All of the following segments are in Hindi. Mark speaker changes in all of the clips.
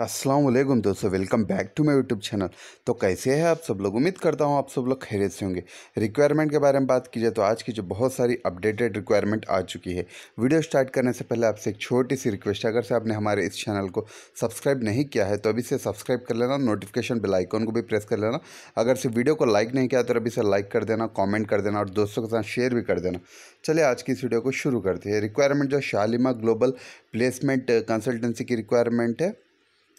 Speaker 1: असलम दोस्तों welcome back to my YouTube channel तो कैसे हैं आप सब लोग उम्मीद करता हूँ आप सब लोग खैरियत से होंगे रिक्वायरमेंट के बारे में बात की जाए तो आज की जो बहुत सारी अपडेटेड रिक्वायरमेंट आ चुकी है वीडियो स्टार्ट करने से पहले आपसे एक छोटी सी रिक्वेस्ट है अगर से आपने हमारे इस चैनल को सब्सक्राइब नहीं किया है तो अभी से सब्सक्राइब कर लेना नोटिफिकेशन बिल आइकॉन को भी प्रेस कर लेना अगर से वीडियो को लाइक नहीं किया तो अभी से लाइक कर देना कॉमेंट कर देना और दोस्तों के साथ शेयर भी कर देना चलिए आज की इस वीडियो को शुरू करते हैं रिक्वायरमेंट जो शालिमा ग्लोबल प्लेसमेंट कंसल्टेंसी की रिक्वायरमेंट है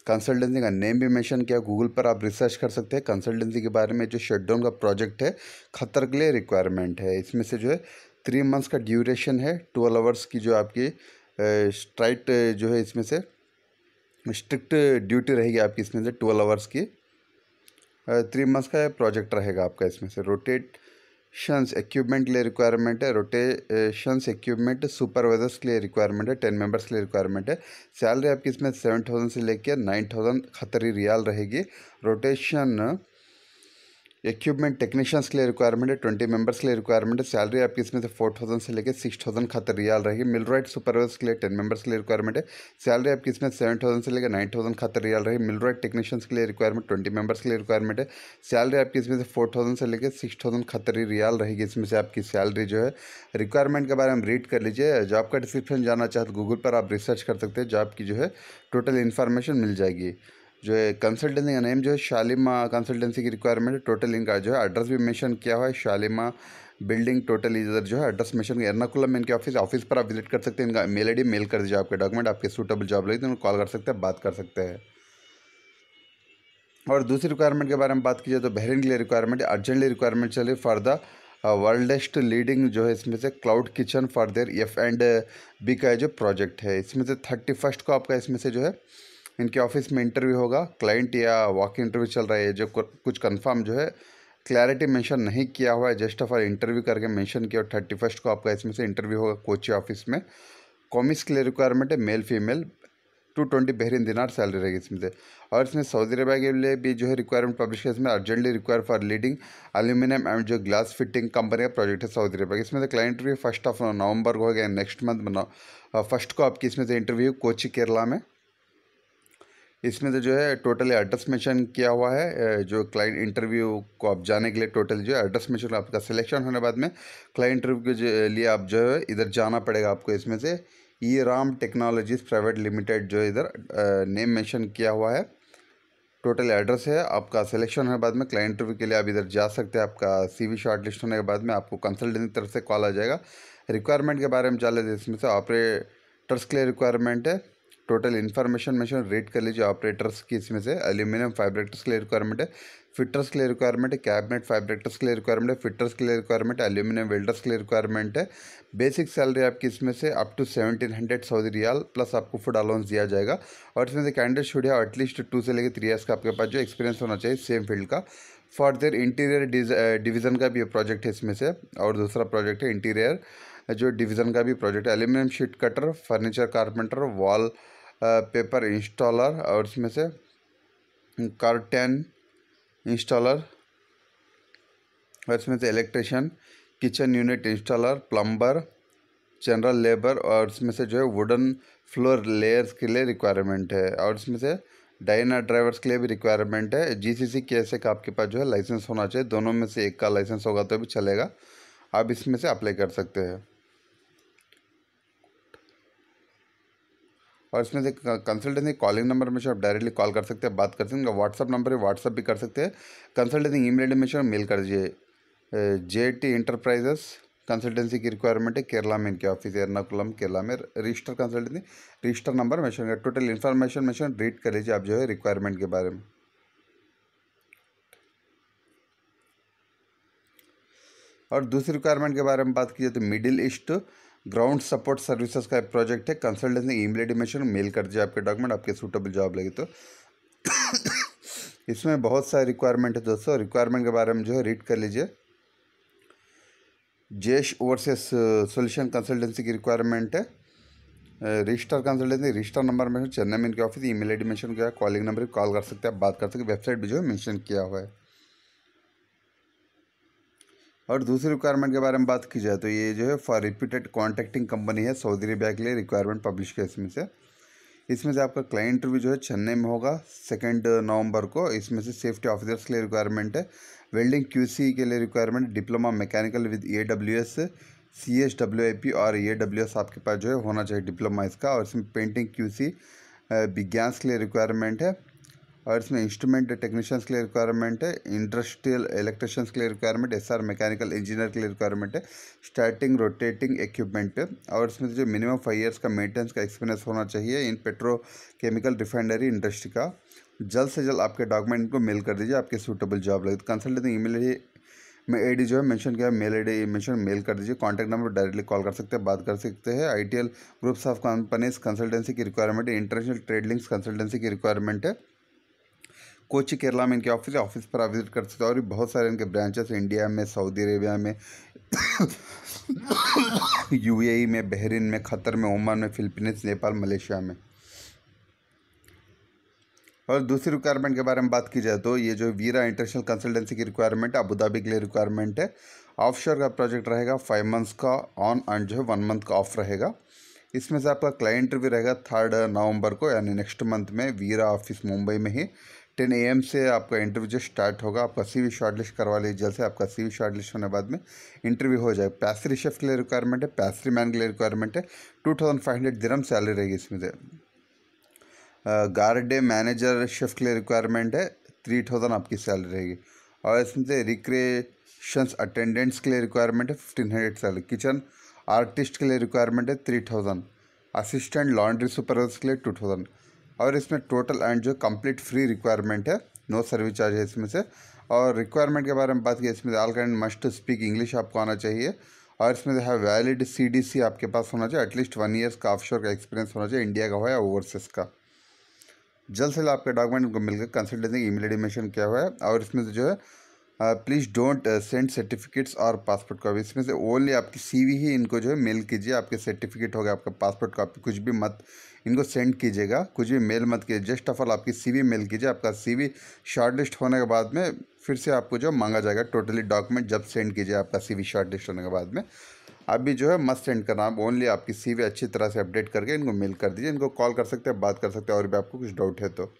Speaker 1: कंसल्टेंसी का नेम भी मेंशन किया गूगल पर आप रिसर्च कर सकते हैं कंसल्टेंसी के बारे में जो शटडाउन का प्रोजेक्ट है खतर के लिए रिक्वायरमेंट है इसमें से जो है थ्री मंथ्स का ड्यूरेशन है ट्वेल्व आवर्स की जो आपकी स्ट्राइट जो है इसमें से स्ट्रिक्ट ड्यूटी रहेगी आपकी इसमें से ट्वेल्व आवर्स की थ्री मंथ्स का प्रोजेक्ट रहेगा आपका इसमें से रोटेट शंस एक्यूपमेंट के लिए रिक्वायरमेंट है रोटेशंस एक्यूपमेंट सुपरवाइजर्स के लिए रिक्वायरमेंट है टेन मेंबर्स के लिए रिक्वायरमेंट है सैलरी आपकी इसमें सेवन थाउजेंड से लेकर नाइन थाउजेंड खतरी रियाल रहेगी रोटेशन इक्विपमेंट टेक्नीशियंस के लिए रिक्वायरमेंट है ट्वेंटी मेंबर्स के लिए रिक्वायरमेंट है सैलरी आपकी इसमें से फोर थाउजेंड से लेकर सिक्स थाउजेंड खातर रियाल रहेगी मिल राइट सुपरवाइजर के लिए टेन मेंबर्स के लिए रिक्वायरमेंट है सैलरी आपकी इसमें सेवन थाउजेंड से लेकर नाइन थाउजेंड खातर रियाल रहेगी मिल राइट टेक्नीशियंस के लिए रिक्वायरमेंट ट्वेंटी मेंबर्स के लिए रिक्वायरमेंट है सैलरी आपकी इसमें से फोर थाउजेंड से लेकर सिक्स थाउजेंड खातर रियाल रहेगी इसमें से आपकी सैलरी जो है रिक्वायरमेंट के बारे में रीड कर लीजिए जॉब का डिस्क्रिप्शन जाना चाहते गूगल पर आप रिसर्च कर सकते हैं जॉब की जो है टोटल इन्फॉर्मेशन मिल जाएगी जो है कंसल्टेंसी का नेम जो है शालिमा कंसल्टेंसी की रिक्वायरमेंट है टोटल इनका जो है एड्रेस भी मेंशन किया हुआ है शालिमा बिल्डिंग टोटल इधर जो है एड्रेस मेंशन एर्नाकुलम में इनके ऑफिस ऑफिस पर आप विजिट कर सकते हैं इनका मेल आई मेल कर दीजिए आपके डॉक्यूमेंट आपके सूटेबल जॉब लगे तो उनको कॉल कर सकते हैं बात कर सकते हैं और दूसरी रिक्वायरमेंट के बारे में बात की जाए तो बहरीन के लिए रिक्वायरमेंट अर्जेंटली रिक्वायरमेंट चलिए फॉर द वर्ल्डेस्ट लीडिंग जो है इसमें से cloud kitchen for their F and B का जो प्रोजेक्ट है इसमें से थर्टी फर्स्ट को आपका इसमें से जो है इनके ऑफिस में इंटरव्यू होगा क्लाइंट या वॉक इंटरव्यू चल रहा है जो कुछ कंफर्म जो है क्लैरिटी मेंशन नहीं किया हुआ है जस्ट फॉर इंटरव्यू करके मेंशन किया और थर्टी फर्स्ट को आपका इसमें से इंटरव्यू होगा कोची ऑफिस में कॉमिक्स के लिए रिक्वायरमेंट है male female two twenty Bahrain dinar salary रहेगी इसमें से और इसमें सऊदी अरबिया के लिए भी जो है रिक्वायरमेंट पब्लिश है इसमें urgently require for leading aluminium and जो ग्लास फिटिंग कंपनी का प्रोजेक्ट है सऊदी अरबिया इसमें से क्लाइंट भी फर्स्ट ऑफ नवंबर को हो गया नेक्स्ट मंथ फर्स्ट को आपकी इसमें से इंटरव्यू कोची केरला में इसमें तो जो है टोटल एड्रेस मेंशन किया हुआ है जो क्लाइंट इंटरव्यू को आप जाने के लिए टोटल जो है एड्रेस मेंशन आपका सिलेक्शन होने बाद में क्लाइंट इंटरव्यू के लिए आप जो है इधर जाना पड़ेगा आपको इसमें से E Ram technologies private limited जो इधर नेम मेंशन किया हुआ है टोटल एड्रेस है आपका सिलेक्शन होने बाद में क्लाइंट इंटरव्यू के लिए आप इधर जा सकते हैं आपका सी वी शॉर्टलिस्ट होने के बाद में आपको कंसल्टेंट की तरफ से कॉल आ जाएगा रिक्वायरमेंट के बारे में जान लेते इसमें से ऑपरेटर्स के लिए रिक्वायरमेंट है टोटल इन्फॉर्मेशन मेस रीड कर लीजिए ऑपरेटर्स की इसमें से एल्यूमिनियम फाइब्रेटर्स के लिए रिक्वायरमेंट है फिटर्स के लिए रिक्वायरमेंट है कैबिनेट फाइब्रेटर्स के लिए रिक्वायरमेंट है फिटर्स के लिए रिक्वायरमेंट है एल्यूमिनियम वेल्डर्स के लिए रिक्वायरमेंट है बेसिक सैलरी आपकी इसमें से up to seventeen hundred Saudi riyal plus आपको फूड अलाउंस दिया जाएगा और इसमें से कैंडिडेट शुड है एटलीस्ट टू से लेकर थ्री ईयर्स का आपके पास जो एक्सपीरियंस होना चाहिए सेम फील्ड का फर्दर इंटीरियर डिवीज़न का भी प्रोजेक्ट है इसमें से और दूसरा प्रोजेक्ट है इंटीरियर जो डिवीज़न का भी प्रोजेक्ट है aluminium sheet cutter furniture carpenter wall paper installer और इसमें से कार्टेन इंस्टॉलर और इसमें से electrician kitchen unit installer plumber general labour और इसमें से जो है वुडन फ्लोर लेयर्स के लिए रिक्वायरमेंट है और इसमें से डाइना ड्राइवर्स के लिए भी रिक्वायरमेंट है जीसीसी के ऐसे आपके पास जो है लाइसेंस होना चाहिए दोनों में से एक का लाइसेंस होगा तो भी चलेगा आप इसमें से अप्लाई कर सकते हैं और इसमें से कंसल्टेंसी कॉलिंग नंबर में से आप डायरेक्टली कॉल कर सकते हैं बात कर सकते हैं उनका व्हाट्सअप नंबर है व्हाट्सअप भी कर सकते हैं कंसल्टेंसी ई मेल में से मेल कर दीजिए जे टी इंटरप्राइजेस कंसल्टेंसी की रिक्वायरमेंट है केरला में इनके ऑफिस है एर्नाकुलम केरला में register consultancy register number mention total information mention read कर लीजिए आप जो है रिक्वायरमेंट के बारे में और दूसरी रिक्वायरमेंट के बारे में बात कीजिए तो Middle East ground support services का प्रोजेक्ट है कंसल्टेंसी ईमेल डी मेल कर दीजिए आपके डॉक्यूमेंट आपके सूटेबल जॉब लगे तो इसमें बहुत सारे रिक्वायरमेंट है दोस्तों रिक्वायरमेंट के बारे में जो है रीड कर लीजिए जेश ओवरसेस सोल्यूशन कंसल्टेंसी की रिक्वायरमेंट है रजिस्टर कंसल्टेंसी रजिस्टर नंबर में चेन्नई में इनके office e mail I D mention किया कॉलिंग नंबर कॉल कर सकते हैं आप बात कर सकते वेबसाइट भी जो है मैंशन किया हुआ है और दूसरी रिक्वायरमेंट के बारे में बात की जाए तो ये जो है फॉर रिपीटेड कॉन्टैक्टिंग कंपनी है सऊदी अरेबिया के लिए रिक्वायरमेंट पब्लिश किया इसमें से इसमें से आपका क्लाइंट इंटरव्यू जो है चेन्नई में होगा सेकेंड uh, नवंबर को इसमें से सेफ्टी ऑफिसर्स के लिए रिक्वायरमेंट है वेल्डिंग क्यू के लिए requirement diploma mechanical with A W S C W A P और ए डब्ल्यू एस आपके पास जो है होना चाहिए डिप्लोमा इसका और इसमें पेंटिंग क्यू सी के लिए रिक्वायरमेंट है और इसमें इंस्ट्रूमेंट टेक्नीशियंस के लिए रिक्वायरमेंट है इंडस्ट्रियल इलेक्ट्रिशियंस के लिए requirement S R mechanical engineer के लिए रिक्वायरमेंट है स्टार्टिंग रोटेटिंग इक्विपमेंट है और इसमें जो मिनिमम फाइव ईयर्स का मेंटेनेंस का एक्सपीरियंस होना चाहिए इन पेट्रोकेमिकल रिफाइनरी इंडस्ट्री का जल्द से जल्द आपके डॉक्यूमेंट को मेल कर दीजिए आपके सूटेबल जॉब लगे कंसल्टेंट ई मेल में डी जो है मेंशन किया mail I D mention mail कर दीजिए कॉन्टैक्ट नंबर डायरेक्टली कॉल कर सकते हैं बात कर सकते हैं ITL groups of companies consultancy की रिक्वायरमेंट है इंटरनेशनल ट्रेड लिंक्स कंसल्टेंसी की रिक्वायरमेंट है कोची केरला में इनके ऑफिस है ऑफिस पर आप विजिट कर सकते हो और भी बहुत सारे इनके ब्रांचेस इंडिया में सऊदी अरेबिया में यूएई e में बहरीन में खतर में ओमान में फिलीपींस नेपाल मलेशिया में और दूसरी रिक्वायरमेंट के बारे में बात की जाए तो ये जो वीरा इंटरनेशनल कंसल्टेंसी की रिक्वायरमेंट है अबूधाबी के लिए रिक्वायरमेंट है ऑफशोर का प्रोजेक्ट रहेगा फाइव मंथ्स का ऑन एंड जो है वन मंथ का ऑफ रहेगा इसमें से आपका क्लाइंट भी रहेगा थर्ड नवंबर को यानी नेक्स्ट मंथ में वीरा ऑफिस मुंबई में ही टेन ए से आपका इंटरव्यू जस्ट स्टार्ट होगा आपका सी वी शॉर्ट लिस्ट करवा लीजिए जल्द से आपका सी वी शॉर्ट लिस्ट होने बाद में इंटरव्यू हो जाएगा पैसरी शेफ के लिए रिक्वायरमेंट है पैसरी मैन के लिए रिक्वायरमेंट है टू थाउजेंड फाइव हंड्रेड दिनम सैलरी रहेगी इसमें से गार्डे मैनेजर शेफ के लिए रिक्वायरमेंट है थ्री थाउजेंड आपकी सैलरी रहेगी और इसमें से रिक्रिएशन अटेंडेंट्स के लिए रिक्वायरमेंट है fifteen hundred salary kitchen artist के लिए रिक्वायरमेंट है three thousand assistant laundry supervisor के लिए टू थाउजेंड और इसमें टोटल एंड जो कंप्लीट फ्री रिक्वायरमेंट है नो सर्विस चार्ज है इसमें से और रिक्वायरमेंट के बारे में बात की इसमें ऑल कैंड मस्ट स्पीक इंग्लिश आपको आना चाहिए और इसमें जो है वैलिड सी आपके पास होना चाहिए एटलीस्ट वन ईयर्स का ऑफ का एक्सपीरियंस होना चाहिए इंडिया का हो या ओवरसीज़ का जल्द से जल्द आपके डॉक्यूमेंट को मिलकर कंसल्टेंसी ईमेल एडी किया हुआ है और इसमें जो है प्लीज़ डोंट सेंड सर्टिफिकेट्स और पासपोर्ट कॉपी इसमें से ओनली आपकी सीवी ही इनको जो है मेल कीजिए आपके सर्टिफिकेट हो गया आपका पासपोर्ट कॉपी कुछ भी मत इनको सेंड कीजिएगा कुछ भी मेल मत कीजिए जस्ट ऑफ ऑल आपकी सीवी मेल कीजिए आपका सीवी शॉर्टलिस्ट होने के बाद में फिर से आपको जो मांगा जाएगा टोटली डॉक्यूमेंट जब सेंड कीजिए आपका सी शॉर्टलिस्ट होने के बाद में अभी जो है मस्ट सेंड करना आप ओनली आपकी सी अच्छी तरह से अपडेट करके इनको मेल कर दीजिए इनको कॉल कर सकते हैं बात कर सकते हैं और भी आपको कुछ डाउट है तो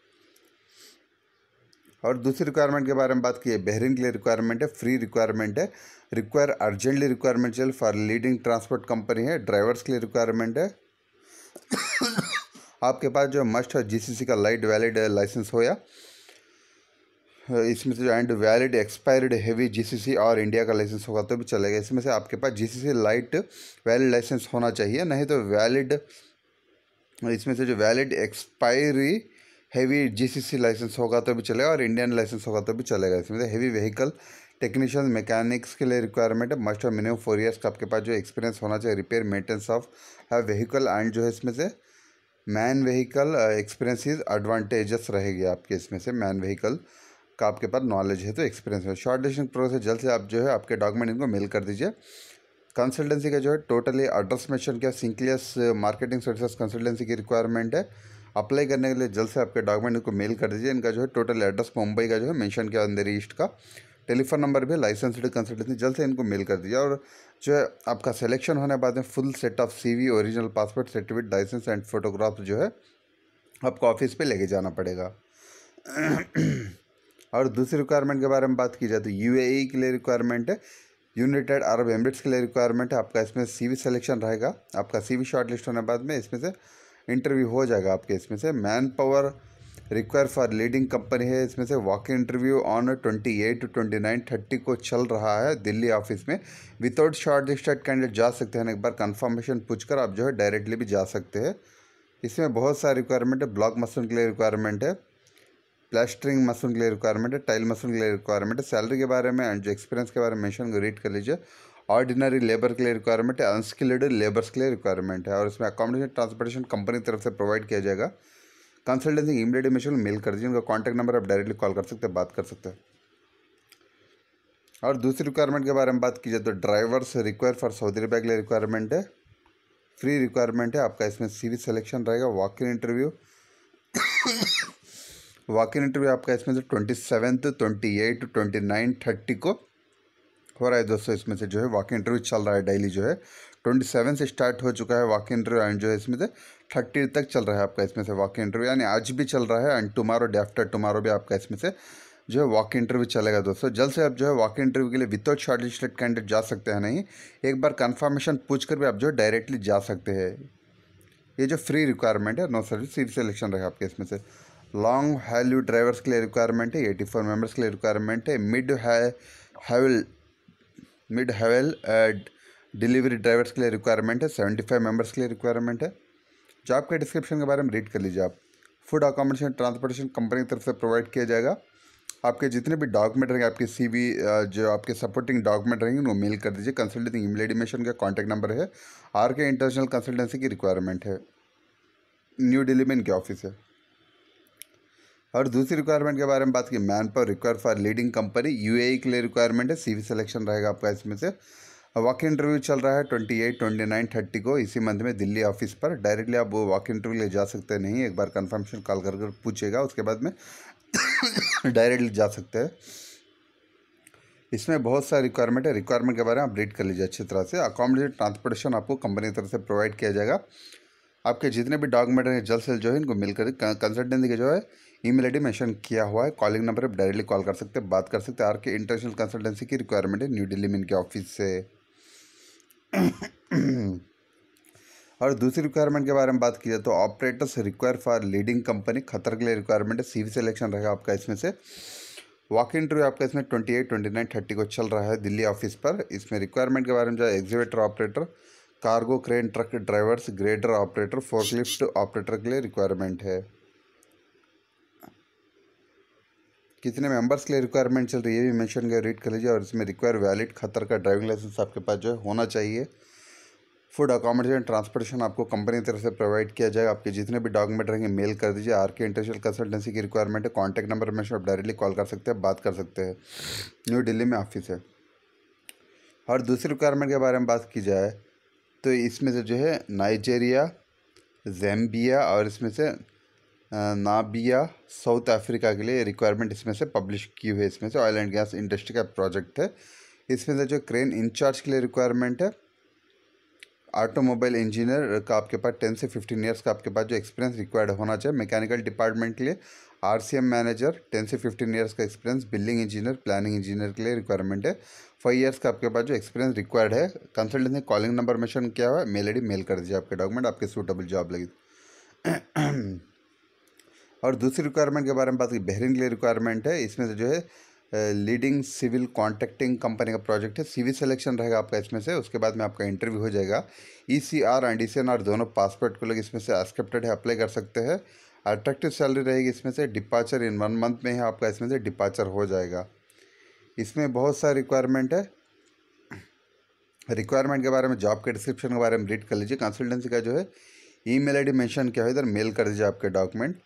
Speaker 1: और दूसरी रिक्वायरमेंट के बारे में बात की है बहरीन के लिए रिक्वायरमेंट है फ्री रिक्वायरमेंट है रिक्वायर अर्जेंटली रिक्वायरमेंट चल फॉर लीडिंग ट्रांसपोर्ट कंपनी है ड्राइवर्स के लिए रिक्वायरमेंट है आपके पास जो मस्ट है जीसीसी का लाइट वैलिड लाइसेंस हो या इसमें से जो and valid expired heavy GCC और इंडिया का लाइसेंस होगा तो भी चलेगा इसमें से आपके पास जीसीसी लाइट वैलिड लाइसेंस होना चाहिए नहीं तो वैलिड इसमें से जो valid expiry heavy GCC licence होगा तो भी चलेगा और इंडियन लाइसेंस होगा तो भी चलेगा इसमें हैवी व्हीकल टेक्नीशियन मैकेनिक्स के लिए रिक्वायरमेंट है मस्ट और मिनिमम फोर ईयर्स का आपके पास जो एक्सपीरियंस होना चाहिए रिपेयर मेंटेनेंस ऑफ है व्हीकल एंड जो है इसमें से man vehicle experience is advantageous रहेगी आपके इसमें से मैन व्हीकल का आपके पास नॉलेज है तो एक्सपीरियंस है शॉर्ट डिस्टिंग प्रोसेस जल्द से आप जो है आपके डॉक्यूमेंट इनको मेल कर दीजिए कंसल्टेंसी का जो है टोटली एड्रेस मेंशन किया सिंक्लियस मार्केटिंग सर्विसेज कंसल्टेंसी की रिक्वायरमेंट है अप्लाई करने के लिए जल्द से आपके डॉक्यूमेंट इनको मेल कर दीजिए इनका जो है टोटल एड्रेस मुंबई का जो है मेंशन किया अंदर ईस्ट का टेलीफोन नंबर भी लाइसेंसड कंसल्टेंसी जल्द से इनको मेल कर दीजिए और जो है आपका सिलेक्शन होने के बाद में फुल सेट ऑफ सी original passport certificate licence and photograph जो है आपको ऑफिस पर लेके जाना पड़ेगा और दूसरी रिक्वायरमेंट के बारे में बात की जाए तो यू e के लिए रिक्वायरमेंट है यूनाइटेड अरब एमरेट्स के लिए रिक्वायरमेंट है आपका इसमें सीवी सिलेक्शन रहेगा आपका सीवी शॉर्ट लिस्ट होने बाद में इसमें से इंटरव्यू हो जाएगा आपके इसमें से man power require for leading company है इसमें से walk interview on twenty eight to twenty nine thirty को चल रहा है दिल्ली ऑफिस में विदाउट शॉर्ट लिस्टेड कैंडिडेट जा सकते हैं एक बार कंफर्मेशन पूछकर आप जो है डायरेक्टली भी जा सकते हैं इसमें बहुत सारे रिक्वायरमेंट है ब्लॉक मसून के लिए रिक्वायरमेंट है प्लास्टरिंग मसून के लिए रिक्वायरमेंट है टाइल मसून के लिए रिक्वायरमेंट है सैलरी के बारे में एंड जो एक्सपीरियंस के बारे में मैंशन रीड कर लीजिए ऑर्डिनरी लेबर के लिए रिक्वायरमेंट है अनस्किल्ड लेबर्स के लिए रिक्वायरमेंट है और इसमें अकोमोडेशन ट्रांसपोर्टेशन कंपनी तरफ से प्रोवाइड किया जाएगा कंसल्टेंसी इमीडिएट मिशन मेल कर दीजिए उनका कॉन्टैक्ट नंबर आप डायरेक्टली कॉल कर सकते हैं बात कर सकते हैं और दूसरी रिक्वायरमेंट के बारे में बात की जाए तो drivers require for Saudi Arabia के लिए रिक्वायरमेंट है फ्री रिक्वायरमेंट है आपका इसमें सीरीज सिलेक्शन रहेगा walk in interview walk in interview आपका इसमें से twenty seven twenty eight twenty nine thirty को हो रहा है दोस्तों इसमें से जो है वॉक इंटरव्यू चल रहा है डेली जो है ट्वेंटी सेवन से स्टार्ट हो चुका है वॉक इंटरव्यू एंड जो है इसमें से थर्टी तक चल रहा है आपका इसमें से वॉक इंटरव्यू यानी आज भी चल रहा है and tomorrow day after tomorrow भी आपका इसमें से जो है वॉक इंटरव्यू चलेगा दोस्तों जल्द से आप जो है वॉक इंटरव्यू के लिए विदाउट शॉर्ट लिस्टेड कैंडिडेट जा सकते हैं नहीं एक बार कन्फर्मेशन पूछ कर भी आप जो है डायरेक्टली जा सकते हैं ये जो फ्री रिक्वायरमेंट है नो सर्विस सीट सिलेक्शन रहेगा आपके इसमें से लॉन्ग हैल्यू ड्राइवर्स के लिए रिक्वायरमेंट है एटी फोर मेम्बर्स के लिए रिक्वायरमेंट है मिड है मिड हैवेल डिलीवरी ड्राइवर्स के लिए रिक्वायरमेंट है सेवेंटी फाइव मेम्बर्स के लिए रिक्वायरमेंट है जॉब के डिस्क्रिप्शन के बारे में रीड कर लीजिए आप फूड अकोमोडेशन ट्रांसपोर्टेशन कंपनी की तरफ से प्रोवाइड किया जाएगा आपके जितने भी डॉक्यूमेंट रहेंगे आपके सीवी uh, जो आपके सपोर्टिंग डॉक्यूमेंट रहेंगे वो मेल कर दीजिए कंसल्टिंग ईमेल आई का कॉन्टैक्ट नंबर है आर के इंटरनेशनल कंसल्टेंसी की रिक्वायरमेंट है न्यू दिल्ली में इनके ऑफिस है और दूसरी रिक्वायरमेंट के बारे में बात की man power require for leading company UAE के लिए रिक्वायरमेंट है सीवी सिलेक्शन रहेगा आपका इसमें से वॉक इंटरव्यू चल रहा है twenty eight twenty nine thirty को इसी मंथ में दिल्ली ऑफिस पर डायरेक्टली आप वो वॉक इंटरव्यू ले जा सकते हैं नहीं एक बार कन्फर्मेशन कॉल कर कर पूछेगा उसके बाद में डायरेक्टली जा सकते हैं इसमें बहुत सारे रिक्वायरमेंट है रिक्वायरमेंट के बारे में आप रीड कर लीजिए अच्छी तरह से अकोमोडेट ट्रांसपोर्टेशन आपको कंपनी की तरफ से प्रोवाइड किया जाएगा आपके जितने भी डॉक्यूमेंट हैं जल्द से जल्द जो है इनको मिलकर कंसल्टेंसी के जो है ईमेल आईडी मेंशन किया हुआ है कॉलिंग नंबर पर डायरेक्टली कॉल कर सकते हैं बात कर सकते हैं आर के इंटरनेशनल कंसल्टेंसी की रिक्वायरमेंट है न्यू दिल्ली में इनके ऑफिस से और दूसरी रिक्वायरमेंट के बारे में बात की जाए तो operators require for leading company Qatar के लिए रिक्वायरमेंट है सी सिलेक्शन रहेगा आपका इसमें से वॉक इंटरव्यू आपका इसमें twenty eight twenty nine thirty को चल रहा है दिल्ली ऑफिस पर इसमें रिक्वायरमेंट के बारे में जो है excavator operator cargo crane truck drivers grader operator forklift operator के लिए रिक्वायरमेंट है कितने मेंबर्स के लिए रिक्वायरमेंट चल रही है ये भी मेंशन कर रीड कर लीजिए और इसमें रिक्वायर वैलिड खतर का ड्राइविंग लाइसेंस आपके पास जो है होना चाहिए फूड अकोमोडेशन ट्रांसपोर्टेशन आपको कंपनी की तरफ से प्रोवाइड किया जाएगा आपके जितने भी डॉक्यूमेंट रहेंगे मेल कर दीजिए आर के इंटरनेशनल कंसल्टेंसी की रिक्वायरमेंट है कॉन्टैक्ट नंबर में आप डायरेक्टली कॉल कर सकते हैं बात कर सकते हैं न्यू दिल्ली में ऑफिस है और दूसरी रिक्वायरमेंट के बारे में बात की जाए तो इसमें से जो है नाइजेरिया जैम्बिया और इसमें से नाबिया साउथ अफ्रीका के लिए रिक्वायरमेंट इसमें से पब्लिश की हुई है इसमें से ऑयल एंड गैस इंडस्ट्री का प्रोजेक्ट है इसमें से जो क्रेन इंचार्ज के लिए रिक्वायरमेंट है ऑटोमोबाइल इंजीनियर का आपके पास टेन से फिफ्टीन ईयर्स का आपके पास जो एक्सपीरियंस रिक्वायर्ड होना चाहिए मैकेनिकल डिपार्टमेंट के लिए आरसीएम मैनेजर टेन से फिफ्टीन ईयर्स का experience building engineer planning engineer के लिए रिक्वायरमेंट है फाइव ईयर्स का आपके पास जो एक्सपीरियंस रिक्वायर्ड है कंसल्टेंसी कॉलिंग नंबर मेंशन किया हुआ है मेल आई मेल कर दीजिए आपके डॉक्यूमेंट आपके सूटेबल जॉब लगी और दूसरी रिक्वायरमेंट के बारे में बात की बहरीन के लिए रिक्वायरमेंट है इसमें से जो है लीडिंग सिविल कॉन्ट्रैक्टिंग कंपनी का प्रोजेक्ट है सीवी सिलेक्शन रहेगा आपका इसमें से उसके बाद में आपका इंटरव्यू हो जाएगा E C R and E C N R दोनों पासपोर्ट को लोग इसमें से एक्सेप्टेड है अप्लाई कर सकते हैं अट्रैक्टिव सैलरी रहेगी इसमें से डिपाचर इन वन मंथ में ही आपका इसमें से डिपाचर हो जाएगा इसमें बहुत सारे रिक्वायरमेंट है रिक्वायरमेंट के बारे में जॉब के डिस्क्रिप्शन के बारे में रीड कर लीजिए कंसल्टेंसी का जो है ईमेल आईडी मेंशन किया है इधर मेल कर दीजिए आपके डॉक्यूमेंट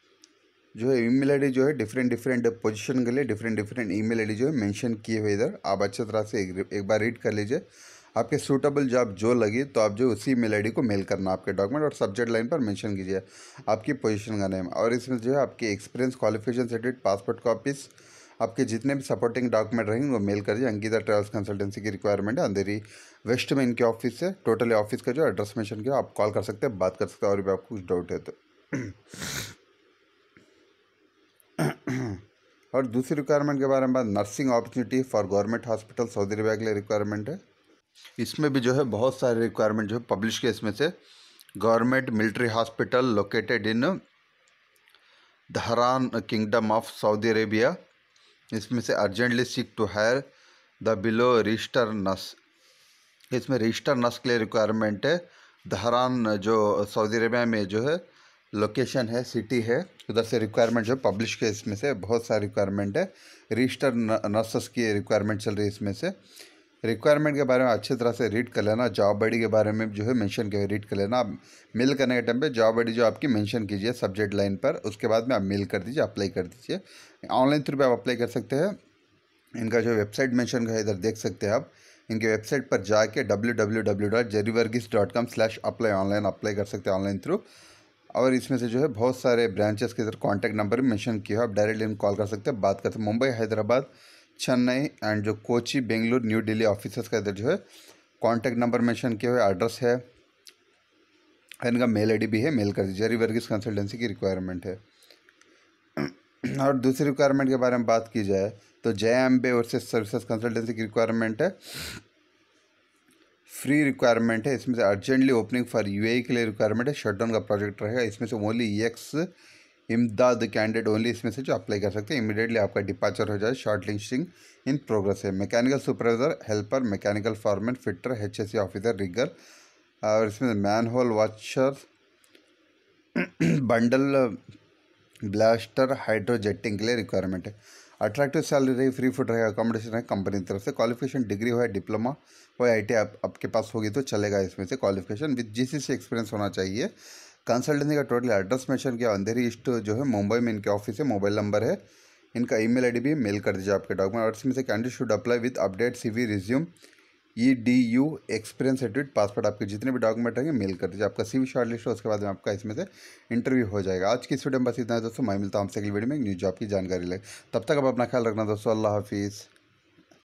Speaker 1: जो है ईमेल आईडी जो है डिफरेंट डिफरेंट पोजीशन के लिए डिफरेंट डिफरेंट ईमेल आईडी जो है मेंशन किए हुए इधर आप अच्छे तरह से एक, एक बार रीड कर लीजिए आपके सूटेबल जॉब जो लगे तो आप जो उसी ईमेल आईडी को मेल करना आपके डॉक्यूमेंट और सब्जेक्ट लाइन पर मेंशन कीजिए आपकी पोजीशन का नेम और इसमें जो है आपके experience qualification certificate passport copies आपके जितने भी सपोर्टिंग डॉक्यूमेंट रहेंगे वो मेल कर दिए अंकिता ट्रेवल्स कंसल्टेंसी की रिक्वायरमेंट है अंधेरी वेस्ट में इनके ऑफिस है टोटली ऑफिस का जो एड्रेस मेंशन किया आप कॉल कर सकते हैं बात कर सकते हैं और भी आपको कुछ डाउट है तो और दूसरी रिक्वायरमेंट के बारे में बात nursing opportunity for government hospital Saudi Arabia के लिए रिक्वायरमेंट है इसमें भी जो है बहुत सारे रिक्वायरमेंट जो है पब्लिश के इसमें से government military hospital located in Dhahran kingdom of Saudi Arabia इसमें से urgently seek to hire the below register nurse इसमें रजिस्टर नर्स के लिए रिक्वायरमेंट है धरान जो सऊदी अरेबिया में जो है लोकेशन है सिटी है तो उधर से रिक्वायरमेंट जो पब्लिश के इसमें से बहुत सारे रिक्वायरमेंट है रजिस्टर नर्सेस की रिक्वायरमेंट चल रही है इसमें से रिक्वायरमेंट के बारे में अच्छी तरह से रीड कर लेना जॉब आईडी के बारे में जो है मेंशन किया रीड कर लेना आप मेल करने के टाइम पे जॉब आईडी जो आपकी मेंशन कीजिए सब्जेक्ट लाइन पर उसके बाद में आप मेल कर दीजिए अप्लाई कर दीजिए ऑनलाइन थ्रू पे आप अप्लाई कर सकते हैं इनका जो वेबसाइट मेंशन है इधर देख सकते हैं आप इनके वेबसाइट पर जाके W W W dot Jerry dot com slash apply online apply कर सकते हैं ऑनलाइन थ्रू और इसमें से जो है बहुत सारे ब्रांचेस के इधर कॉन्टैक्ट नंबर मैंशन किया है आप डायरेक्टली इनको कॉल कर सकते हैं बात करते हैं मुंबई हैदराबाद चेन्नई एंड जो कोची बेंगलुरु न्यू दिल्ली ऑफिसर्स का इधर जो है कॉन्टैक्ट नंबर मैंशन किया हुआ एड्रेस है इनका मेल आई भी है मेल कर दीजिए जरी वर्गीज कंसल्टेंसी की रिक्वायरमेंट है और दूसरी रिक्वायरमेंट के बारे में बात की जाए तो Jai Ambe versus services consultancy की रिक्वायरमेंट है फ्री रिक्वायरमेंट है इसमें से अर्जेंटली ओपनिंग फॉर यूएई के लिए रिक्वायरमेंट है शटडाउन का प्रोजेक्ट रहेगा इसमें से ओनली एक्स इमदाद कैंडिडेट ओनली इसमें से जो अप्लाई कर सकते हैं इमीडिएटली आपका डिपार्चर हो जाए शॉर्ट लिस्टिंग इन प्रोग्रेस है mechanical supervisor helper mechanical format fitter H officer rigger और इसमें man hole watcher bundle blaster hydrojetting के लिए रिक्वायरमेंट है अट्रैक्टिव सैलरी रही फ्री फूड रहेगा अकोमोडेशन रहेगा कंपनी की तरफ से क्वालिफिकेशन डिग्री हो या डिप्लोमा हो आई टी आप, आपके पास होगी तो चलेगा इसमें से क्वालिफिकेशन विद जी से एक्सपीरियंस होना चाहिए कंसल्टेंसी का टोटल एड्रेस मेंशन किया अंधेरी ईस्ट जो है मुंबई में इनके ऑफिस है मोबाइल नंबर है इनका ईमेल आईडी भी मेल कर दीजिए आपके डॉक्यूमेंट और इसमें से candidate should apply with update C V resume E D U experience certificate passport आपके जितने भी डॉक्यूमेंट होंगे मेल कर दीजिए आपका सीवी शॉर्ट लिस्ट हो उसके बाद में आपका इसमें से इंटरव्यू हो जाएगा आज की में बस इतना है दोस्तों मैं मिलता हूँ आपसे अगली वीडियो में न्यूज जॉब की जानकारी लगे तब तक आप अपना ख्याल रखना दोस्तों अल्लाह हाफिज़